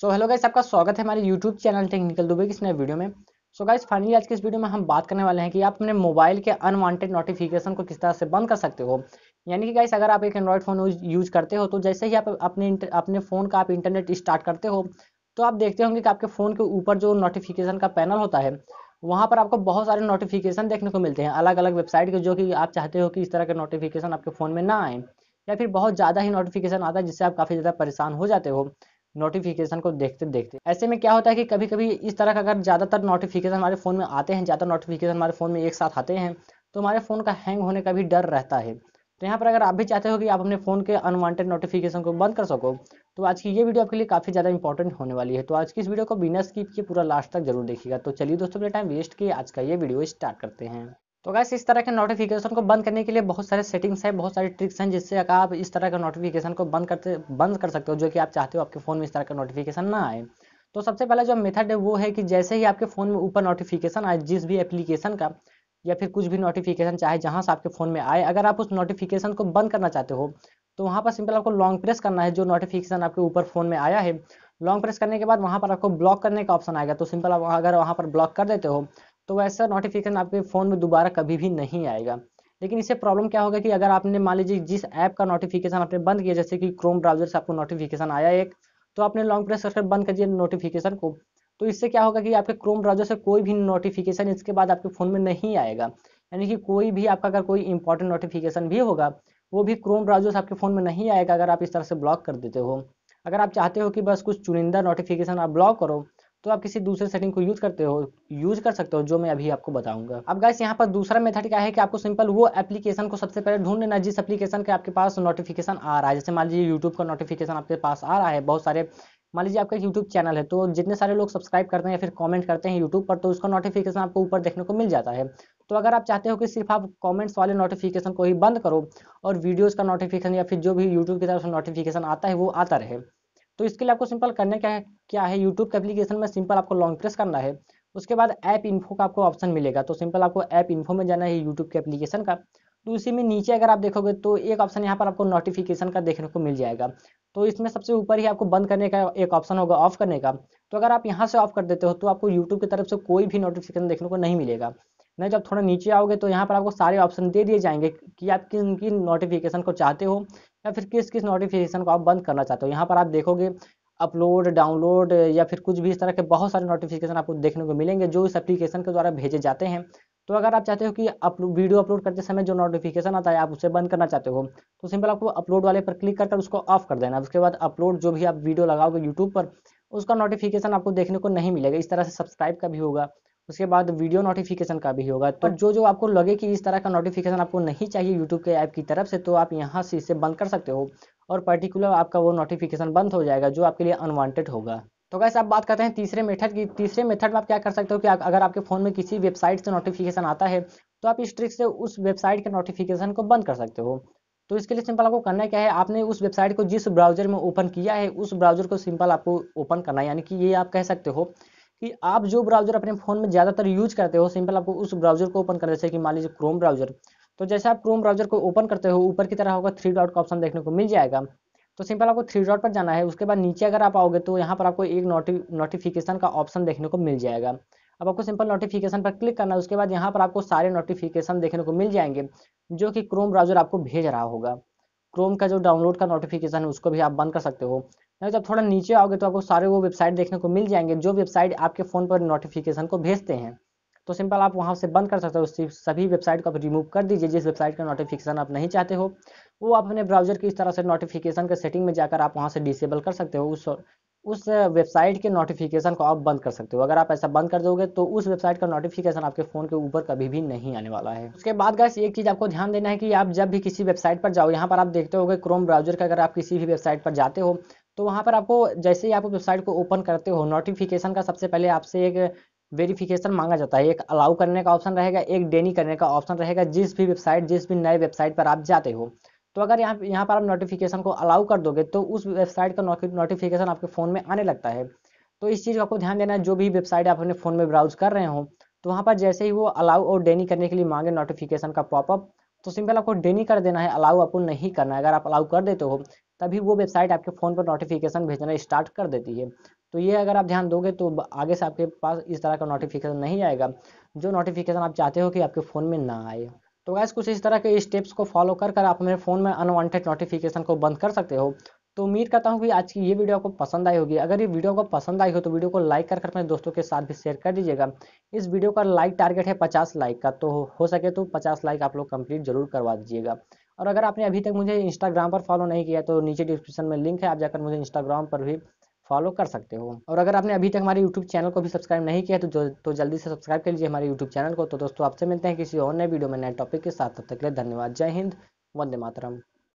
so hello guys आपका स्वागत है हमारे यूट्यूब चैनल टेक्निकल दुबे की इस नए वीडियो में सो गाइस फाइनली आज के इस वीडियो में हम बात करने वाले हैं कि आप अपने मोबाइल के अनवांटेड नोटिफिकेशन को किस तरह से बंद कर सकते हो यानी कि गाइस अगर आप एक एंड्रॉयड फ़ोन यूज करते हो तो जैसे ही आप अपने अपने फ़ोन का आप इंटरनेट स्टार्ट करते हो तो आप देखते होंगे कि आपके फ़ोन के ऊपर जो नोटिफिकेशन का पैनल होता है वहाँ पर आपको बहुत सारे नोटिफिकेशन देखने को मिलते हैं अलग अलग वेबसाइट के जो कि आप चाहते हो कि इस तरह के नोटिफिकेशन आपके फ़ोन में ना आए या फिर बहुत ज़्यादा ही नोटिफिकेशन आता है जिससे आप काफ़ी ज़्यादा परेशान हो जाते हो नोटिफिकेशन को देखते देखते ऐसे में क्या होता है कि कभी कभी इस तरह का अगर ज़्यादातर नोटिफिकेशन हमारे फ़ोन में आते हैं ज़्यादा नोटिफिकेशन हमारे फ़ोन में एक साथ आते हैं तो हमारे फ़ोन का हैंग होने का भी डर रहता है तो यहाँ पर अगर आप भी चाहते हो कि आप अपने फ़ोन के अनवांटेड नोटिफिकेशन को बंद कर सको तो आज की ये वीडियो आपके लिए काफ़ी ज़्यादा इंपॉर्टेंट होने वाली है तो आज की इस वीडियो को बिना स्किप किए पूरा लास्ट तक जरूर देखिएगा तो चलिए दोस्तों मेरे टाइम वेस्ट किए आज का ये वीडियो स्टार्ट करते हैं तो गैस इस तरह के नोटिफिकेशन को बंद करने के लिए बहुत सारे सेटिंग्स हैं बहुत सारे ट्रिक्स हैं जिससे आप इस तरह का नोटिफिकेशन को बंद करते बंद कर सकते हो जो कि आप चाहते हो आपके फ़ोन में इस तरह का नोटिफिकेशन ना आए तो सबसे पहला जो मेथड है वो है कि जैसे ही आपके फ़ोन में ऊपर नोटिफिकेशन आए जिस भी एप्लीकेशन का या फिर कुछ भी नोटिफिकेशन चाहे जहाँ से आपके फ़ोन में आए अगर आप उस नोटिफिकेशन को बंद करना चाहते हो तो वहाँ पर सिंपल आपको लॉन्ग प्रेस करना है जो नोटिफिकेशन आपके ऊपर फ़ोन में आया है लॉन्ग प्रेस करने के बाद वहाँ पर आपको ब्लॉक करने का ऑप्शन आएगा तो सिंपल आप अगर वहाँ पर ब्लॉक कर देते हो तो वैसा नोटिफिकेशन आपके फ़ोन में दोबारा कभी भी नहीं आएगा लेकिन इससे प्रॉब्लम क्या होगा कि अगर आपने मान लीजिए जिस ऐप का नोटिफिकेशन आपने बंद किया जैसे कि क्रोम ब्राउजर से आपको नोटिफिकेशन आया एक तो आपने लॉन्ग प्रेस करके बंद कर दिया नोटिफिकेशन को तो इससे क्या होगा कि आपके क्रोम ब्राउजर से कोई भी नोटिफिकेशन इसके बाद आपके फ़ोन में नहीं आएगा यानी कि कोई भी आपका अगर कोई इंपॉर्टेंट नोटिफिकेशन भी होगा वो भी क्रोम ब्राउजर से आपके फ़ोन में नहीं आएगा अगर आप इस तरह से ब्लॉक कर देते हो अगर आप चाहते हो कि बस कुछ चुनिंदा नोटिफिकेशन आप ब्लॉक करो तो आप किसी दूसरे सेटिंग को यूज करते हो यूज कर सकते हो जो मैं अभी आपको बताऊंगा अब गाइस यहाँ पर दूसरा मेथड क्या है कि आपको सिंपल वो एप्लीकेशन को सबसे पहले ढूंढ लेना जिस एप्लीकेशन के आपके पास नोटिफिकेशन आ रहा है जैसे मान लीजिए यूट्यूब का नोटिफिकेशन आपके पास आ रहा है बहुत सारे मान लीजिए आपका यूट्यूब चैनल है तो जितने सारे लोग सब्सक्राइब करते हैं या फिर कमेंट करते हैं यूट्यूब पर तो उसका नोटिफिकेशन आपको ऊपर देखने को मिल जाता है तो अगर आप चाहते हो कि सिर्फ आप कमेंट्स वाले नोटिफिकेशन को ही बंद करो और वीडियोस का नोटिफिकेशन या फिर जो भी यूट्यूब की तरफ से नोटिफिकेशन आता है वो आता रहे तो इसके लिए आपको सिंपल करने क्या है क्या है यूट्यूब एप्लीकेशन में सिंपल आपको लॉन्ग प्रेस करना है उसके बाद ऐप इन्फो का आपको ऑप्शन मिलेगा तो सिंपल आपको ऐप इन्फो में जाना है यूट्यूब के एप्लीकेशन का तो उसी में नीचे अगर आप देखोगे तो एक ऑप्शन यहाँ पर आपको नोटिफिकेशन का देखने को मिल जाएगा तो इसमें सबसे ऊपर ही आपको बंद करने का एक ऑप्शन होगा ऑफ करने का तो अगर आप यहाँ से ऑफ कर देते हो तो आपको यूट्यूब की तरफ से कोई भी नोटिफिकेशन देखने को नहीं मिलेगा नहीं जब थोड़ा नीचे आओगे तो यहाँ पर आपको सारे ऑप्शन दे दिए जाएंगे कि आप किन किन नोटिफिकेशन को चाहते हो या फिर किस किस नोटिफिकेशन को आप बंद करना चाहते हो यहाँ पर आप देखोगे अपलोड डाउनलोड या फिर कुछ भी इस तरह के बहुत सारे नोटिफिकेशन आपको देखने को मिलेंगे जो इस एप्लीकेशन के द्वारा भेजे जाते हैं तो अगर आप चाहते हो कि आप वीडियो अपलोड करते समय जो नोटिफिकेशन आता है आप उसे बंद करना चाहते हो तो सिंपल आपको अपलोड वाले पर क्लिक करके उसको ऑफ कर देना उसके बाद अपलोड जो भी आप वीडियो लगाओगे यूट्यूब पर उसका नोटिफिकेशन आपको देखने को नहीं मिलेगा इस तरह से सब्सक्राइब का भी होगा उसके बाद वीडियो नोटिफिकेशन का भी होगा तो जो जो आपको लगे कि इस तरह का नोटिफिकेशन आपको नहीं चाहिए यूट्यूब के ऐप की तरफ से तो आप यहाँ से इसे बंद कर सकते हो और पर्टिकुलर आपका वो नोटिफिकेशन बंद हो जाएगा जो आपके लिए अनवांटेड होगा तो कैसे आप बात करते हैं तीसरे मेथड की तीसरे मेथड में आप क्या कर सकते हो कि अगर आपके फ़ोन में किसी वेबसाइट से नोटिफिकेशन आता है तो आप इस ट्रिक से उस वेबसाइट के नोटिफिकेशन को बंद कर सकते हो तो इसके लिए सिंपल आपको करना क्या है आपने उस वेबसाइट को जिस ब्राउजर में ओपन किया है उस ब्राउजर को सिंपल आपको ओपन करना है यानी कि ये आप कह सकते हो कि आप जो ब्राउजर अपने फोन में ज्यादातर यूज करते हो सिंपल आपको उस ब्राउजर को ओपन करना जैसे कि मान लीजिए क्रोम ब्राउजर तो जैसे आप क्रोम ब्राउजर को ओपन करते हो ऊपर की तरह होगा थ्री डॉट का ऑप्शन देखने को मिल जाएगा तो सिंपल आपको थ्री डॉट पर जाना है उसके बाद नीचे अगर आप आओगे तो यहाँ पर आपको एक नोटि नोटिफिकेशन का ऑप्शन देखने को मिल जाएगा अब आपको सिंपल नोटिफिकेशन पर क्लिक करना है उसके बाद यहाँ पर आपको सारे नोटिफिकेशन देखने को मिल जाएंगे जो कि क्रोम ब्राउजर आपको भेज रहा होगा क्रोम का जो डाउनलोड का नोटिफिकेशन है उसको भी आप बंद कर सकते हो ना जब थोड़ा नीचे आओगे तो आपको सारे वो वेबसाइट देखने को मिल जाएंगे जो वेबसाइट आपके फ़ोन पर नोटिफिकेशन को भेजते हैं तो सिंपल आप वहां से बंद कर सकते हो सभी वेबसाइट को आप रिमूव कर दीजिए जिस वेबसाइट का नोटिफिकेशन आप नहीं चाहते हो वो आप अपने ब्राउजर की इस तरह से नोटिफिकेशन के सेटिंग में जाकर आप वहाँ से डिसेबल कर सकते हो उस उस वेबसाइट के नोटिफिकेशन को आप बंद कर सकते हो अगर आप ऐसा बंद कर दोगे तो उस वेबसाइट का नोटिफिकेशन आपके फ़ोन के ऊपर कभी भी नहीं आने वाला है उसके बाद गैस एक चीज़ आपको ध्यान देना है कि आप जब भी किसी वेबसाइट पर जाओ यहाँ पर आप देखते हो क्रोम ब्राउजर का अगर आप किसी भी वेबसाइट पर जाते हो तो वहाँ पर आपको जैसे ही आप वेबसाइट को ओपन करते हो नोटिफिकेशन का सबसे पहले आपसे एक वेरिफिकेशन मांगा जाता है एक अलाउ करने का ऑप्शन रहेगा एक डेनी करने का ऑप्शन रहेगा जिस भी वेबसाइट जिस भी नए वेबसाइट पर आप जाते हो तो अगर यहाँ यहाँ पर आप नोटिफिकेशन को अलाउ कर दोगे तो उस वेबसाइट का नोटिफिकेशन आपके फ़ोन में आने लगता है तो इस चीज़ का आपको ध्यान देना है जो भी वेबसाइट आप अपने फ़ोन में ब्राउज कर रहे हो तो वहाँ पर जैसे ही वो अलाउ और डेनी करने के लिए मांगे नोटिफिकेशन का पॉपअप तो सिंपल आपको डेनी कर देना है अलाउ आपको नहीं करना है अगर आप अलाउ कर देते हो तभी वो वेबसाइट आपके फ़ोन पर नोटिफिकेशन भेजना स्टार्ट कर देती है तो ये अगर आप ध्यान दोगे तो आगे से आपके पास इस तरह का नोटिफिकेशन नहीं आएगा जो नोटिफिकेशन आप चाहते हो कि आपके फ़ोन में ना आए तो गैस कुछ इस तरह के स्टेप्स को फॉलो कर कर आप मेरे फ़ोन में अनवांटेड नोटिफिकेशन को बंद कर सकते हो तो उम्मीद करता हूँ कि आज की ये वीडियो आपको पसंद आई होगी अगर ये वीडियो को पसंद आई हो तो वीडियो को लाइक कर कर अपने दोस्तों के साथ भी शेयर कर दीजिएगा इस वीडियो का लाइक टारगेट है पचास लाइक का तो हो सके तो पचास लाइक आप लोग कंप्लीट जरूर करवा दीजिएगा और अगर आपने अभी तक मुझे इंस्टाग्राम पर फॉलो नहीं किया तो नीचे डिस्क्रिप्शन में लिंक है आप जाकर मुझे इंस्टाग्राम पर भी फॉलो कर सकते हो और अगर आपने अभी तक हमारे यूट्यूब चैनल को भी सब्सक्राइब नहीं किया तो तो जल्दी से सब्सक्राइब कर लीजिए हमारे यूट्यूब चैनल को तो दोस्तों आपसे मिलते हैं किसी और नए वीडियो में नए टॉपिक के साथ तब तक के लिए धन्यवाद जय हिंद वंदे मातरम